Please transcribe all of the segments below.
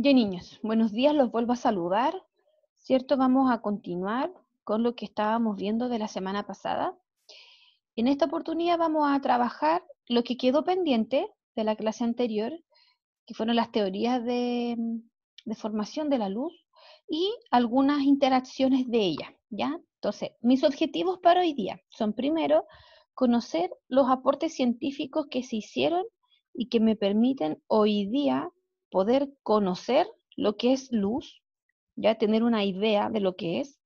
Ya niños, buenos días, los vuelvo a saludar. ¿Cierto? Vamos a continuar con lo que estábamos viendo de la semana pasada. En esta oportunidad vamos a trabajar lo que quedó pendiente de la clase anterior, que fueron las teorías de, formación de la luz y algunas interacciones de ella, ¿ya? Entonces, mis objetivos para hoy día son primero conocer los aportes científicos que se hicieron y que me permiten hoy día poder conocer lo que es luz, ya tener una idea de lo que es,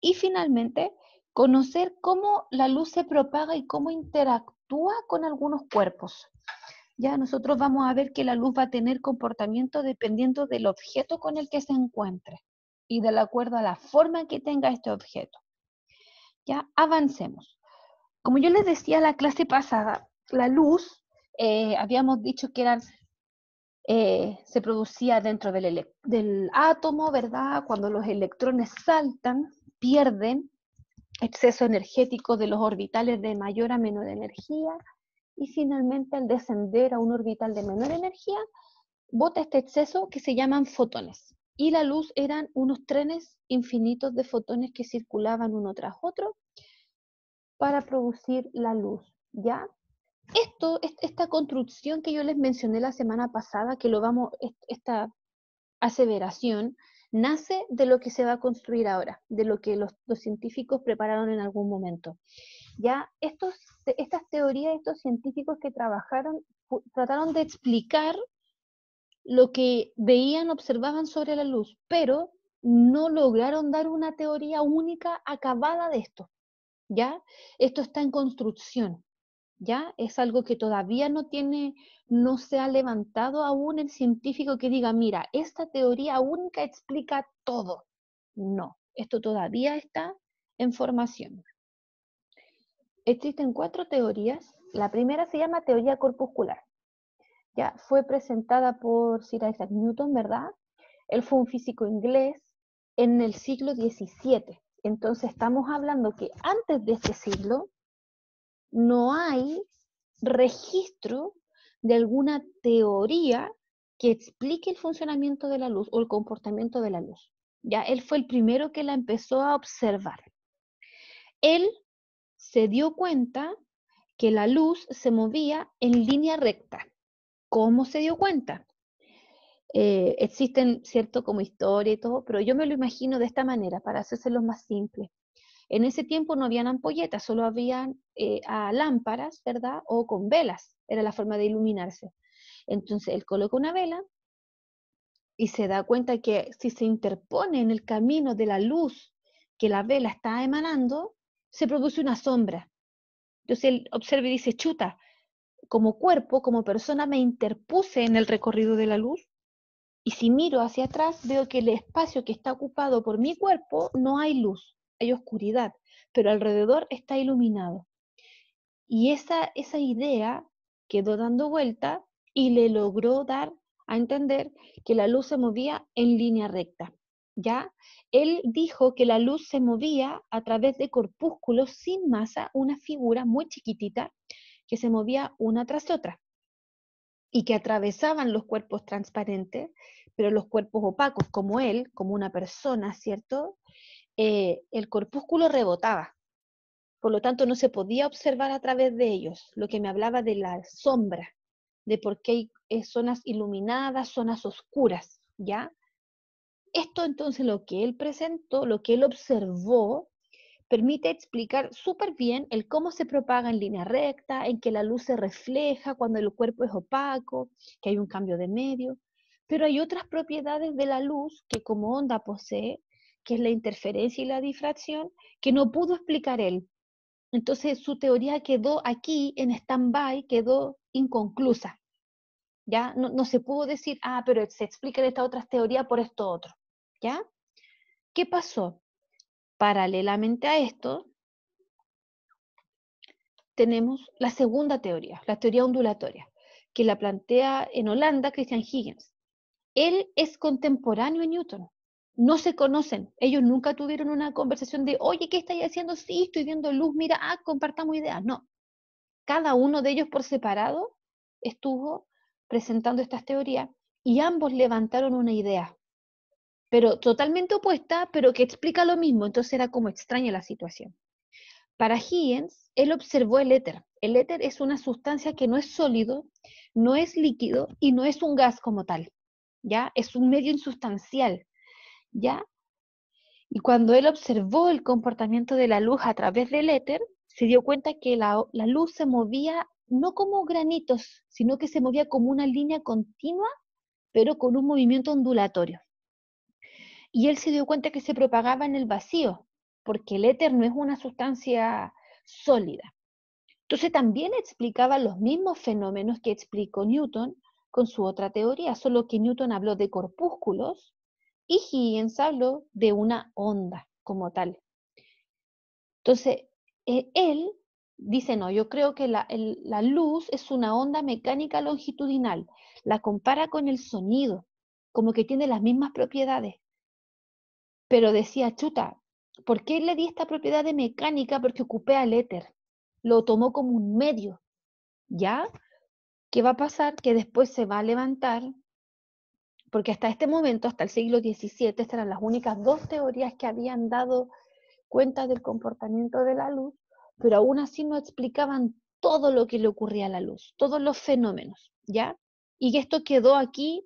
y finalmente conocer cómo la luz se propaga y cómo interactúa con algunos cuerpos. Ya nosotros vamos a ver que la luz va a tener comportamiento dependiendo del objeto con el que se encuentre y del acuerdo a la forma que tenga este objeto. Ya avancemos. Como yo les decía la clase pasada, la luz, eh, habíamos dicho que eran eh, se producía dentro del, del, átomo, ¿verdad? Cuando los electrones saltan, pierden exceso energético de los orbitales de mayor a menor energía y finalmente al descender a un orbital de menor energía, bota este exceso que se llaman fotones. Y la luz eran unos trenes infinitos de fotones que circulaban uno tras otro para producir la luz, ¿ya? esto, esta construcción que yo les mencioné la semana pasada, que lo vamos, esta aseveración, nace de lo que se va a construir ahora, de lo que los, científicos prepararon en algún momento. Ya estas teorías, estos científicos que trabajaron, trataron de explicar lo que veían, observaban sobre la luz, pero no lograron dar una teoría única acabada de esto. ¿Ya? Esto está en construcción. ¿ya? Es algo que todavía no tiene, no se ha levantado aún el científico que diga, mira, esta teoría única explica todo. No, esto todavía está en formación. Existen cuatro teorías. La primera se llama teoría corpuscular. Ya fue presentada por Sir Isaac Newton, ¿verdad? Él fue un físico inglés en el siglo XVII. Entonces estamos hablando que antes de este siglo no hay registro de alguna teoría que explique el funcionamiento de la luz o el comportamiento de la luz. Ya él fue el primero que la empezó a observar. Él se dio cuenta que la luz se movía en línea recta. ¿Cómo se dio cuenta? Eh, existen, cierto, como historia y todo, pero yo me lo imagino de esta manera, para hacérselo más simple. En ese tiempo no habían ampolletas, solo habían eh, lámparas, ¿verdad? O con velas, era la forma de iluminarse. Entonces él coloca una vela y se da cuenta que si se interpone en el camino de la luz que la vela está emanando, se produce una sombra. Entonces él observa y dice, chuta, como cuerpo, como persona me interpuse en el recorrido de la luz y si miro hacia atrás veo que el espacio que está ocupado por mi cuerpo no hay luz hay oscuridad, pero alrededor está iluminado. Y esa, esa idea quedó dando vuelta y le logró dar a entender que la luz se movía en línea recta. ¿Ya? Él dijo que la luz se movía a través de corpúsculos sin masa, una figura muy chiquitita que se movía una tras otra y que atravesaban los cuerpos transparentes, pero los cuerpos opacos, como él, como una persona, ¿cierto? Eh, el corpúsculo rebotaba. Por lo tanto, no se podía observar a través de ellos, lo que me hablaba de la sombra, de por qué hay eh, zonas iluminadas, zonas oscuras, ¿ya? Esto entonces lo que él presentó, lo que él observó, permite explicar súper bien el cómo se propaga en línea recta, en que la luz se refleja cuando el cuerpo es opaco, que hay un cambio de medio, pero hay otras propiedades de la luz que como onda posee que es la interferencia y la difracción, que no pudo explicar él. Entonces su teoría quedó aquí en stand-by, quedó inconclusa. ¿Ya? No, se pudo decir, ah, pero se explica esta otra teoría por esto otro. ¿Ya? ¿Qué pasó? Paralelamente a esto, tenemos la segunda teoría, la teoría ondulatoria, que la plantea en Holanda Christian Higgins. Él es contemporáneo de Newton no se conocen. Ellos nunca tuvieron una conversación de, oye, ¿qué estáis haciendo? Sí, estoy viendo luz, mira, ah, compartamos ideas. No. Cada uno de ellos por separado estuvo presentando estas teorías y ambos levantaron una idea, pero totalmente opuesta, pero que explica lo mismo. Entonces era como extraña la situación. Para Higgins, él observó el éter. El éter es una sustancia que no es sólido, no es líquido y no es un gas como tal. ¿ya? Es un medio insustancial ¿ya? Y cuando él observó el comportamiento de la luz a través del éter, se dio cuenta que la, la luz se movía no como granitos, sino que se movía como una línea continua, pero con un movimiento ondulatorio. Y él se dio cuenta que se propagaba en el vacío, porque el éter no es una sustancia sólida. Entonces también explicaba los mismos fenómenos que explicó Newton con su otra teoría, solo que Newton habló de corpúsculos y Higgins habló de una onda como tal. Entonces, e-, él dice, no, yo creo que la, la luz es una onda mecánica longitudinal. La compara con el sonido, como que tiene las mismas propiedades. Pero decía, chuta, ¿por qué le di esta propiedad de mecánica? Porque ocupé al éter. Lo tomó como un medio. ¿Ya? ¿Qué va a pasar? Que después se va a levantar porque hasta este momento, hasta el siglo XVII, estas eran las únicas dos teorías que habían dado cuenta del comportamiento de la luz, pero aún así no explicaban todo lo que le ocurría a la luz, todos los fenómenos, ¿ya? Y esto quedó aquí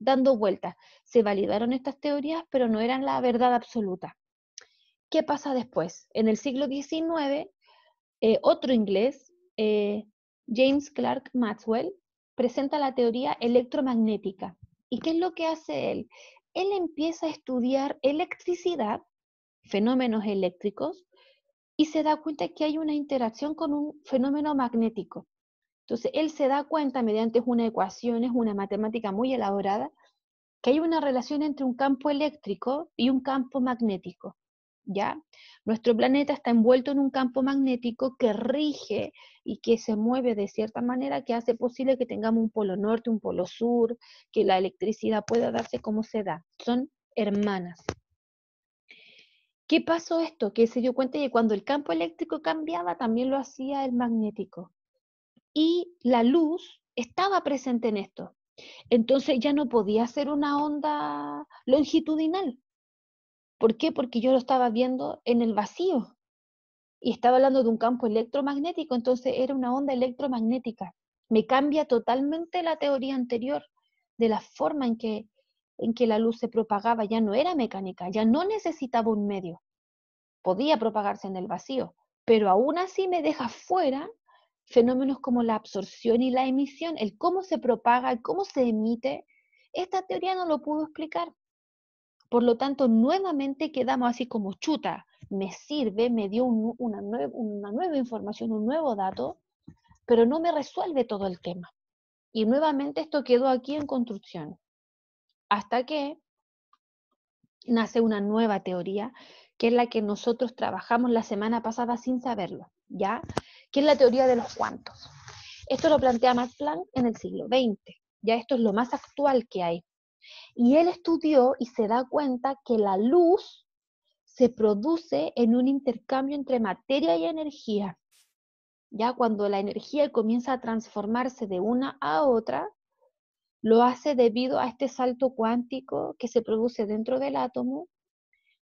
dando vueltas. Se validaron estas teorías, pero no eran la verdad absoluta. ¿Qué pasa después? En el siglo XIX, eh, otro inglés, eh, James Clark Maxwell, presenta la teoría electromagnética. ¿Y qué es lo que hace él? Él empieza a estudiar electricidad, fenómenos eléctricos, y se da cuenta que hay una interacción con un fenómeno magnético. Entonces, él se da cuenta mediante una ecuación, es una matemática muy elaborada, que hay una relación entre un campo eléctrico y un campo magnético. ¿Ya? Nuestro planeta está envuelto en un campo magnético que rige y que se mueve de cierta manera que hace posible que tengamos un polo norte, un polo sur, que la electricidad pueda darse como se da. Son hermanas. ¿Qué pasó esto? Que se dio cuenta que cuando el campo eléctrico cambiaba, también lo hacía el magnético. Y la luz estaba presente en esto. Entonces ya no podía ser una onda longitudinal. ¿Por qué? Porque yo lo estaba viendo en el vacío y estaba hablando de un campo electromagnético, entonces era una onda electromagnética. Me cambia totalmente la teoría anterior de la forma en que, en que la luz se propagaba, ya no era mecánica, ya no necesitaba un medio, podía propagarse en el vacío, pero aún así me deja fuera fenómenos como la absorción y la emisión, el cómo se propaga, el cómo se emite, esta teoría no lo pudo explicar. Por lo tanto, nuevamente quedamos así como chuta, me sirve, me dio una, una nueva información, un nuevo dato, pero no me resuelve todo el tema. Y nuevamente esto quedó aquí en construcción, hasta que nace una nueva teoría, que es la que nosotros trabajamos la semana pasada sin saberlo, ¿ya? Que es la teoría de los cuantos. Esto lo plantea Max Planck en el siglo XX, ya esto es lo más actual que hay. Y él estudió y se da cuenta que la luz se produce en un intercambio entre materia y energía. Ya cuando la energía comienza a transformarse de una a otra, lo hace debido a este salto cuántico que se produce dentro del átomo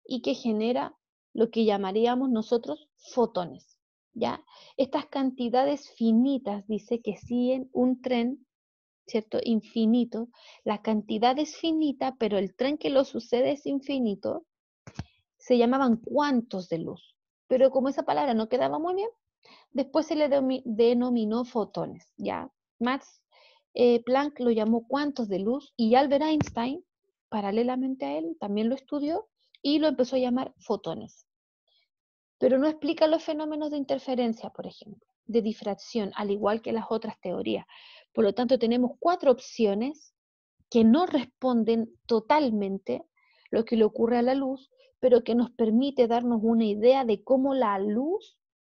y que genera lo que llamaríamos nosotros fotones. ¿ya? Estas cantidades finitas, dice que siguen un tren, ¿cierto? Infinito. La cantidad es finita, pero el tren que lo sucede es infinito se llamaban cuantos de luz, pero como esa palabra no quedaba muy bien, después se le denominó fotones, ¿ya? Max eh, Planck lo llamó cuantos de luz y Albert Einstein, paralelamente a él, también lo estudió y lo empezó a llamar fotones. Pero no explica los fenómenos de interferencia, por ejemplo, de difracción, al igual que las otras teorías. Por lo tanto, tenemos cuatro opciones que no responden totalmente lo que le ocurre a la luz, pero que nos permite darnos una idea de cómo la luz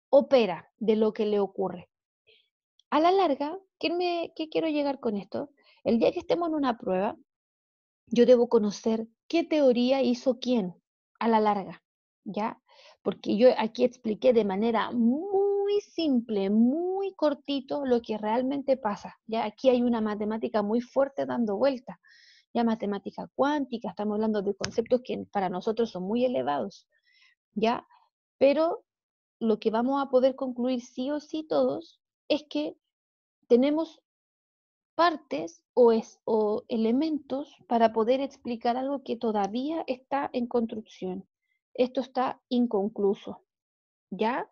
opera, de lo que le ocurre. A la larga, ¿qué, qué quiero llegar con esto? El día que estemos en una prueba, yo debo conocer qué teoría hizo quién a la larga, ¿ya? Porque yo aquí expliqué de manera muy simple, muy cortito lo que realmente pasa, ¿ya? Aquí hay una matemática muy fuerte dando vuelta ya matemática cuántica, estamos hablando de conceptos que para nosotros son muy elevados, ¿ya? Pero lo que vamos a poder concluir sí o sí todos es que tenemos partes o, es, o elementos para poder explicar algo que todavía está en construcción. Esto está inconcluso, ¿ya?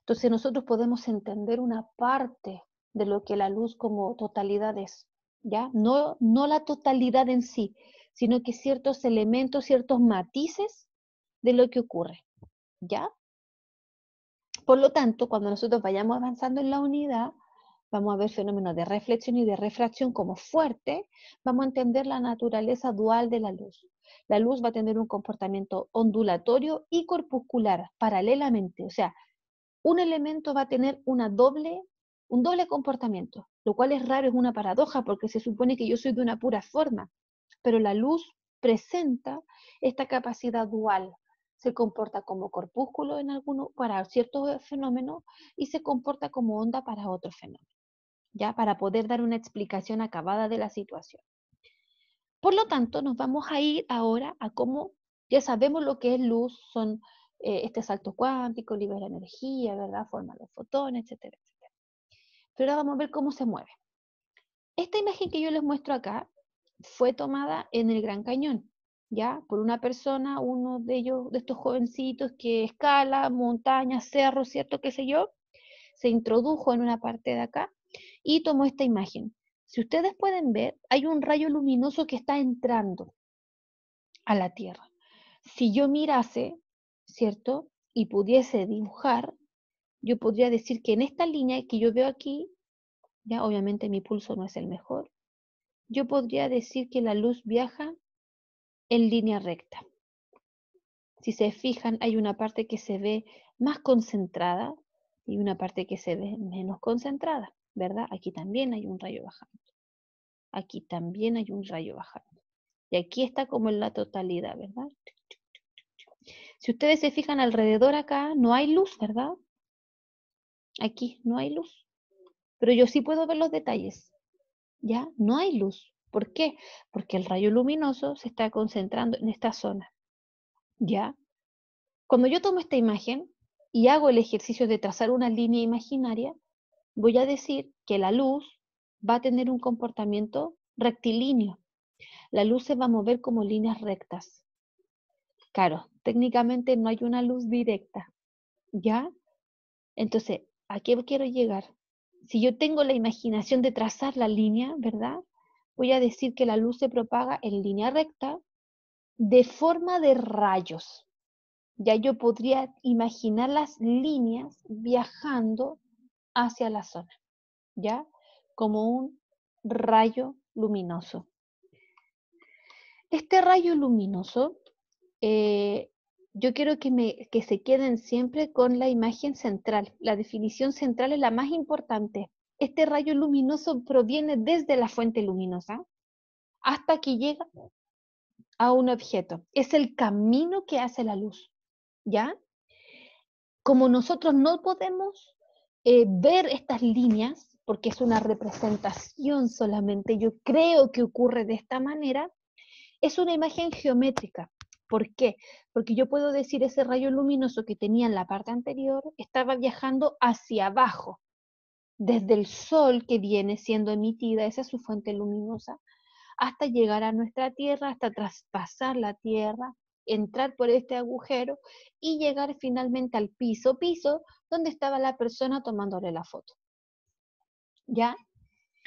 Entonces nosotros podemos entender una parte de lo que la luz como totalidad es, ¿ya? No, no la totalidad en sí, sino que ciertos elementos, ciertos matices de lo que ocurre, ¿ya? Por lo tanto, cuando nosotros vayamos avanzando en la unidad, vamos a ver fenómenos de reflexión y de refracción como fuerte, vamos a entender la naturaleza dual de la luz. La luz va a tener un comportamiento ondulatorio y corpuscular paralelamente, o sea, un elemento va a tener una doble un doble comportamiento, lo cual es raro, es una paradoja, porque se supone que yo soy de una pura forma, pero la luz presenta esta capacidad dual. Se comporta como corpúsculo en alguno, para ciertos fenómenos y se comporta como onda para otros fenómenos, ya para poder dar una explicación acabada de la situación. Por lo tanto, nos vamos a ir ahora a cómo ya sabemos lo que es luz, son eh, este salto cuántico, libera energía, ¿verdad? Forma los fotones, etcétera pero ahora vamos a ver cómo se mueve. Esta imagen que yo les muestro acá fue tomada en el Gran Cañón, ¿ya? Por una persona, uno de ellos, de estos jovencitos que escala montañas, cerros, ¿cierto? ¿Qué sé yo? Se introdujo en una parte de acá y tomó esta imagen. Si ustedes pueden ver, hay un rayo luminoso que está entrando a la Tierra. Si yo mirase, ¿cierto? Y pudiese dibujar, yo podría decir que en esta línea que yo veo aquí, ya obviamente mi pulso no es el mejor, yo podría decir que la luz viaja en línea recta. Si se fijan, hay una parte que se ve más concentrada y una parte que se ve menos concentrada, ¿verdad? Aquí también hay un rayo bajando. Aquí también hay un rayo bajando. Y aquí está como en la totalidad, ¿verdad? Si ustedes se fijan alrededor acá, no hay luz, ¿verdad? Aquí no hay luz, pero yo sí puedo ver los detalles. Ya no hay luz. ¿Por qué? Porque el rayo luminoso se está concentrando en esta zona. ¿Ya? Cuando yo tomo esta imagen y hago el ejercicio de trazar una línea imaginaria, voy a decir que la luz va a tener un comportamiento rectilíneo. La luz se va a mover como líneas rectas. Claro, técnicamente no hay una luz directa, ¿ya? Entonces, ¿a qué quiero llegar? Si yo tengo la imaginación de trazar la línea, ¿verdad? Voy a decir que la luz se propaga en línea recta de forma de rayos. Ya yo podría imaginar las líneas viajando hacia la zona, ¿ya? Como un rayo luminoso. Este rayo luminoso eh, yo quiero que, se queden siempre con la imagen central. La definición central es la más importante. Este rayo luminoso proviene desde la fuente luminosa hasta que llega a un objeto. Es el camino que hace la luz, ¿ya? Como nosotros no podemos eh, ver estas líneas, porque es una representación solamente, yo creo que ocurre de esta manera, es una imagen geométrica ¿Por qué? Porque yo puedo decir ese rayo luminoso que tenía en la parte anterior estaba viajando hacia abajo, desde el sol que viene siendo emitida, esa es su fuente luminosa, hasta llegar a nuestra Tierra, hasta traspasar la Tierra, entrar por este agujero y llegar finalmente al piso, piso donde estaba la persona tomándole la foto. ¿Ya?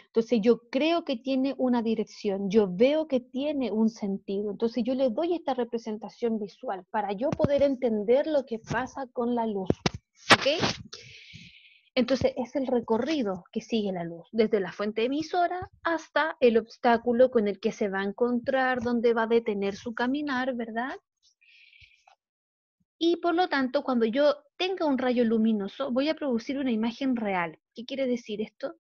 Entonces yo creo que tiene una dirección, yo veo que tiene un sentido. Entonces yo le doy esta representación visual para yo poder entender lo que pasa con la luz. Entonces es el recorrido que sigue la luz, desde la fuente emisora hasta el obstáculo con el que se va a encontrar, donde va a detener su caminar, ¿verdad? Y por lo tanto, cuando yo tenga un rayo luminoso, voy a producir una imagen real. ¿Qué quiere decir esto?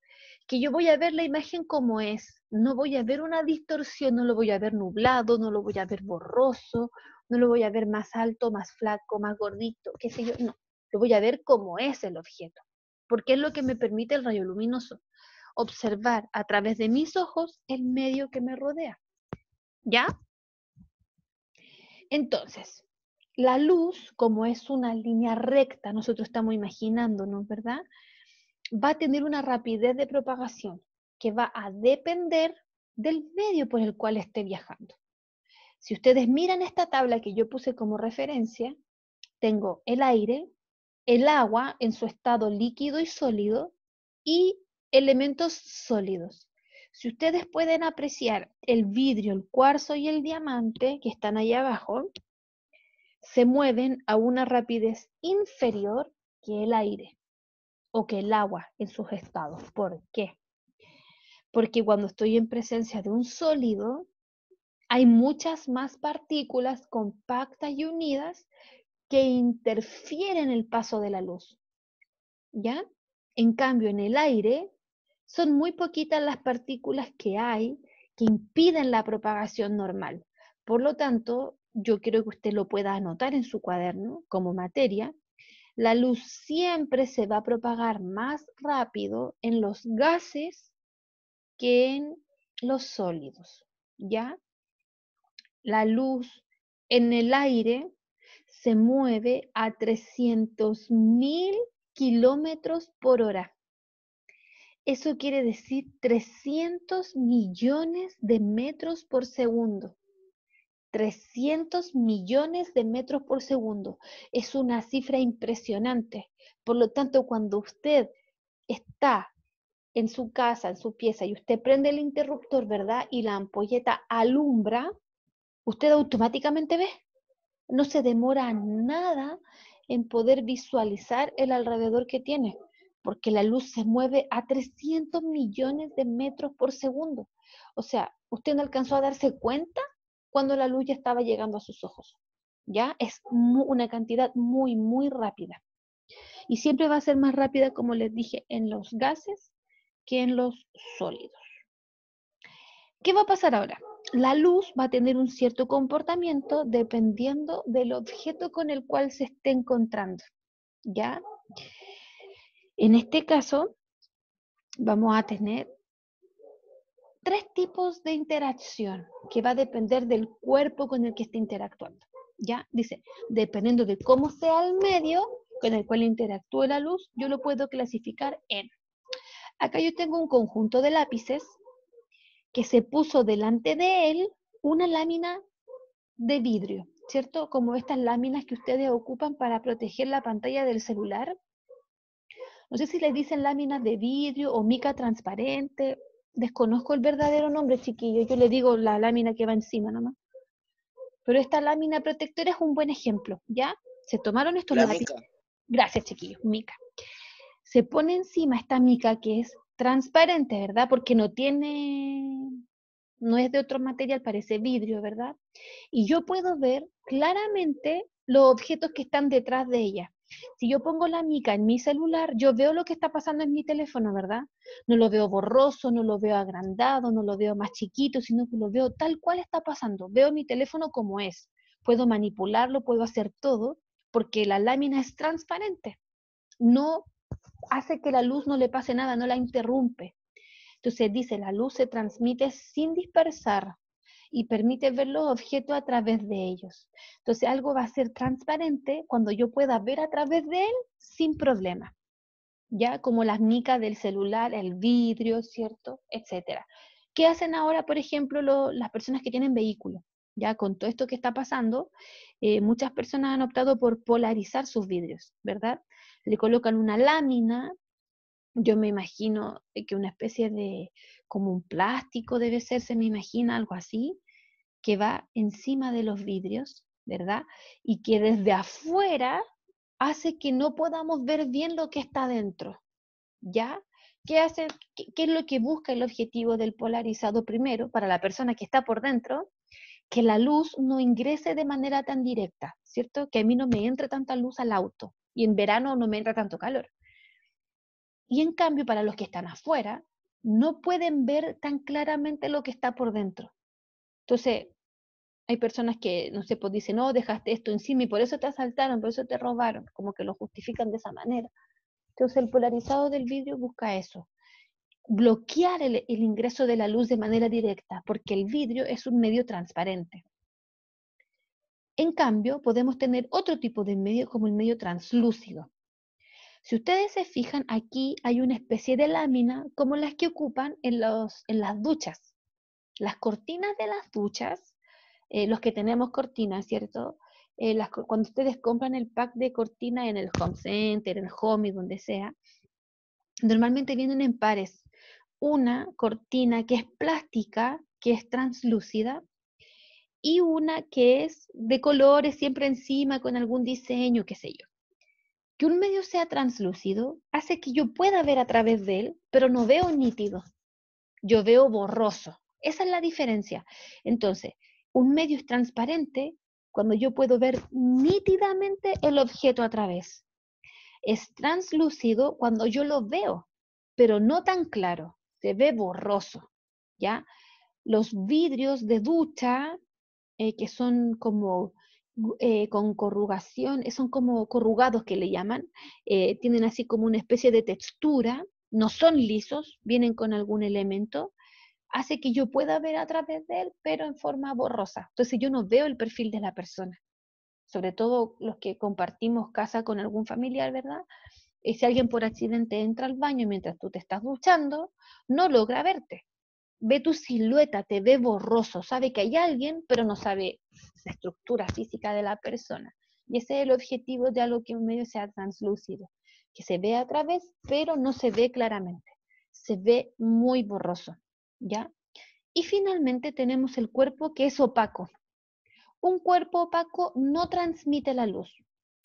que yo voy a ver la imagen como es, no voy a ver una distorsión, no lo voy a ver nublado, no lo voy a ver borroso, no lo voy a ver más alto, más flaco, más gordito, qué sé yo, no, lo voy a ver como es el objeto, porque es lo que me permite el rayo luminoso, observar a través de mis ojos el medio que me rodea. ¿Ya? Entonces, la luz, como es una línea recta, nosotros estamos imaginándonos, ¿verdad? va a tener una rapidez de propagación que va a depender del medio por el cual esté viajando. Si ustedes miran esta tabla que yo puse como referencia, tengo el aire, el agua en su estado líquido y sólido y elementos sólidos. Si ustedes pueden apreciar el vidrio, el cuarzo y el diamante que están ahí abajo, se mueven a una rapidez inferior que el aire o que el agua en sus estados. ¿Por qué? Porque cuando estoy en presencia de un sólido, hay muchas más partículas compactas y unidas que interfieren el paso de la luz. ¿Ya? En cambio, en el aire son muy poquitas las partículas que hay que impiden la propagación normal. Por lo tanto, yo quiero que usted lo pueda anotar en su cuaderno como materia, la luz siempre se va a propagar más rápido en los gases que en los sólidos, ¿ya? La luz en el aire se mueve a 300.000 kilómetros por hora. Eso quiere decir 300 millones de metros por segundo. 300 millones de metros por segundo. Es una cifra impresionante. Por lo tanto, cuando usted está en su casa, en su pieza, y usted prende el interruptor, ¿verdad? Y la ampolleta alumbra, usted automáticamente ve. No se demora nada en poder visualizar el alrededor que tiene, porque la luz se mueve a 300 millones de metros por segundo. O sea, usted no alcanzó a darse cuenta cuando la luz ya estaba llegando a sus ojos. ¿Ya? Es una cantidad muy, muy rápida. Y siempre va a ser más rápida, como les dije, en los gases que en los sólidos. ¿Qué va a pasar ahora? La luz va a tener un cierto comportamiento dependiendo del objeto con el cual se esté encontrando. ¿Ya? En este caso, vamos a tener tres tipos de interacción que va a depender del cuerpo con el que esté interactuando. ¿Ya? Dice, dependiendo de cómo sea el medio con el cual interactúe la luz, yo lo puedo clasificar en. Acá yo tengo un conjunto de lápices que se puso delante de él una lámina de vidrio, ¿cierto? Como estas láminas que ustedes ocupan para proteger la pantalla del celular. No sé si les dicen láminas de vidrio o mica transparente desconozco el verdadero nombre, chiquillo, yo le digo la lámina que va encima nomás. Pero esta lámina protectora es un buen ejemplo, ¿ya? Se tomaron estos la Gracias, chiquillos, mica. Se pone encima esta mica que es transparente, ¿verdad? Porque no tiene, no es de otro material, parece vidrio, ¿verdad? Y yo puedo ver claramente los objetos que están detrás de ella. Si yo pongo la mica en mi celular, yo veo lo que está pasando en mi teléfono, ¿verdad? No lo veo borroso, no lo veo agrandado, no lo veo más chiquito, sino que lo veo tal cual está pasando. Veo mi teléfono como es. Puedo manipularlo, puedo hacer todo, porque la lámina es transparente. No hace que la luz no le pase nada, no la interrumpe. Entonces dice, la luz se transmite sin dispersar, y permite ver los objetos a través de ellos. Entonces algo va a ser transparente cuando yo pueda ver a través de él sin problema. Ya como las micas del celular, el vidrio, ¿cierto? Etcétera. ¿Qué hacen ahora, por ejemplo, las personas que tienen vehículos? Ya con todo esto que está pasando, eh, muchas personas han optado por polarizar sus vidrios, ¿verdad? Le colocan una lámina yo me imagino eh, que una especie de, como un plástico debe ser, se me imagina algo así, que va encima de los vidrios, ¿verdad? Y que desde afuera hace que no podamos ver bien lo que está dentro, ¿ya? ¿Qué, hace, qué es lo que busca el objetivo del polarizado primero para la persona que está por dentro? Que la luz no ingrese de manera tan directa, ¿cierto? Que a mí no me entre tanta luz al auto y en verano no me entra tanto calor. Y en cambio, para los que están afuera, no pueden ver tan claramente lo que está por dentro. Entonces, hay personas que, no sé, pues dicen, no, dejaste esto encima y por eso te asaltaron, por eso te robaron, como que lo justifican de esa manera. Entonces, el polarizado del vidrio busca eso, bloquear el ingreso de la luz de manera directa, porque el vidrio es un medio transparente. En cambio, podemos tener otro tipo de medio como el medio translúcido, si ustedes se fijan, aquí hay una especie de lámina como las que ocupan en, las duchas. Las cortinas de las duchas, eh, los que tenemos cortinas, ¿cierto? Eh, las, cuando ustedes compran el pack de cortina en el home center, en el home, donde sea, normalmente vienen en pares. Una cortina que es plástica, que es translúcida, y una que es de colores siempre encima con algún diseño, qué sé yo que un medio sea translúcido hace que yo pueda ver a través de él, pero no veo nítido. Yo veo borroso. Esa es la diferencia. Entonces, un medio es transparente cuando yo puedo ver nítidamente el objeto a través. Es translúcido cuando yo lo veo, pero no tan claro. Se ve borroso. ¿Ya? Los vidrios de ducha, eh, que son como eh, con corrugación, eh, son como corrugados que le llaman, eh, tienen así como una especie de textura, no son lisos, vienen con algún elemento, hace que yo pueda ver a través de él, pero en forma borrosa. Entonces yo no veo el perfil de la persona, sobre todo los que compartimos casa con algún familiar, ¿verdad? si alguien por accidente entra al baño mientras tú te estás duchando, no logra verte ve tu silueta, te ve borroso, sabe que hay alguien, pero no sabe la estructura física de la persona. Y ese es el objetivo de algo que en medio sea translúcido, que se ve a través, pero no se ve claramente, se ve muy borroso, ¿ya? Y finalmente tenemos el cuerpo que es opaco. Un cuerpo opaco no transmite la luz.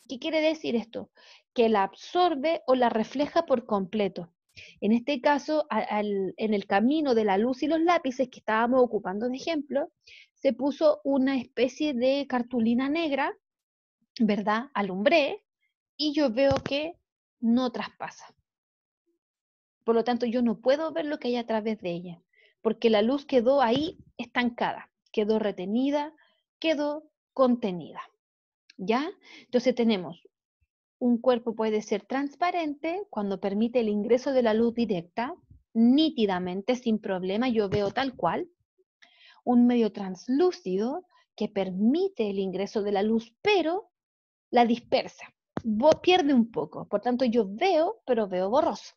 ¿Qué quiere decir esto? Que la absorbe o la refleja por completo. En este caso, en el camino de la luz y los lápices que estábamos ocupando de ejemplo, se puso una especie de cartulina negra, ¿verdad? Alumbré y yo veo que no traspasa. Por lo tanto, yo no puedo ver lo que hay a través de ella, porque la luz quedó ahí estancada, quedó retenida, quedó contenida. ¿Ya? Entonces tenemos un cuerpo puede ser transparente cuando permite el ingreso de la luz directa, nítidamente, sin problema, yo veo tal cual. Un medio translúcido que permite el ingreso de la luz, pero la dispersa, pierde un poco. Por tanto, yo veo, pero veo borroso.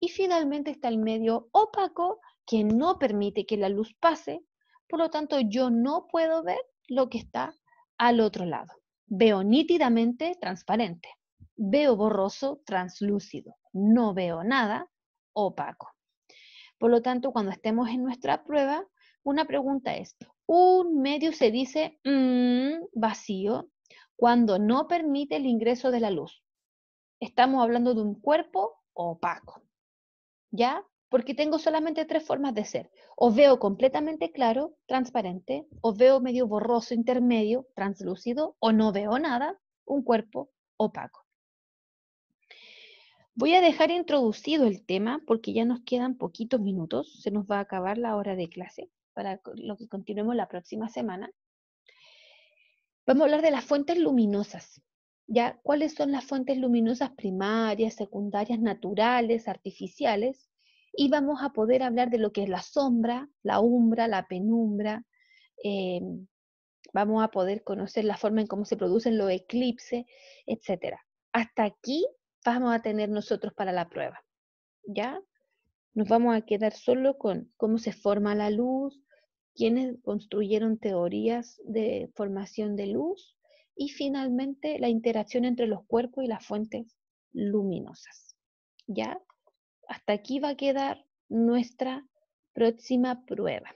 Y finalmente está el medio opaco que no permite que la luz pase, por lo tanto yo no puedo ver lo que está al otro lado. Veo nítidamente, transparente. Veo borroso, translúcido. No veo nada, opaco. Por lo tanto, cuando estemos en nuestra prueba, una pregunta es, un medio se dice mm, vacío cuando no permite el ingreso de la luz. Estamos hablando de un cuerpo opaco. ¿Ya? porque tengo solamente tres formas de ser. O veo completamente claro, transparente, o veo medio borroso, intermedio, translúcido, o no veo nada, un cuerpo opaco. Voy a dejar introducido el tema porque ya nos quedan poquitos minutos, se nos va a acabar la hora de clase para lo que continuemos la próxima semana. Vamos a hablar de las fuentes luminosas. ¿Ya cuáles son las fuentes luminosas primarias, secundarias, naturales, artificiales? y vamos a poder hablar de lo que es la sombra, la umbra, la penumbra. Eh, vamos a poder conocer la forma en cómo se producen los eclipses, etc. Hasta aquí vamos a tener nosotros para la prueba. ¿Ya? Nos vamos a quedar solo con cómo se forma la luz, quiénes construyeron teorías de formación de luz y finalmente la interacción entre los cuerpos y las fuentes luminosas. ¿Ya? hasta aquí va a quedar nuestra próxima prueba.